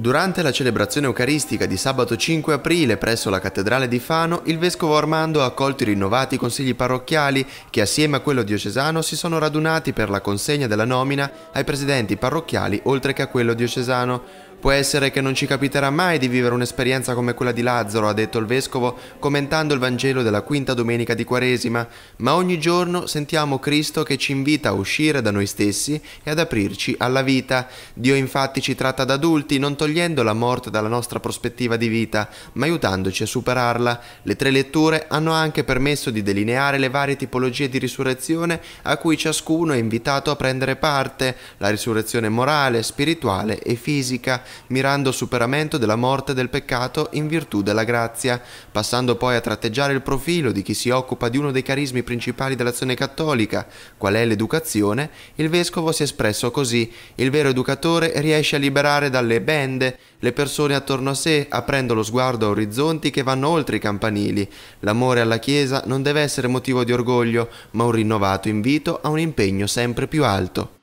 Durante la celebrazione eucaristica di sabato 5 aprile presso la cattedrale di Fano, il vescovo Armando ha accolto i rinnovati consigli parrocchiali che assieme a quello diocesano si sono radunati per la consegna della nomina ai presidenti parrocchiali oltre che a quello diocesano. Può essere che non ci capiterà mai di vivere un'esperienza come quella di Lazzaro, ha detto il vescovo, commentando il Vangelo della quinta domenica di Quaresima, ma ogni giorno sentiamo Cristo che ci invita a uscire da noi stessi e ad aprirci alla vita. Dio infatti ci tratta da adulti, non togliendo la morte dalla nostra prospettiva di vita, ma aiutandoci a superarla. Le tre letture hanno anche permesso di delineare le varie tipologie di risurrezione a cui ciascuno è invitato a prendere parte, la risurrezione morale, spirituale e fisica mirando al superamento della morte e del peccato in virtù della grazia, passando poi a tratteggiare il profilo di chi si occupa di uno dei carismi principali dell'azione cattolica, qual è l'educazione, il vescovo si è espresso così: il vero educatore riesce a liberare dalle bende le persone attorno a sé, aprendo lo sguardo a orizzonti che vanno oltre i campanili. L'amore alla Chiesa non deve essere motivo di orgoglio, ma un rinnovato invito a un impegno sempre più alto.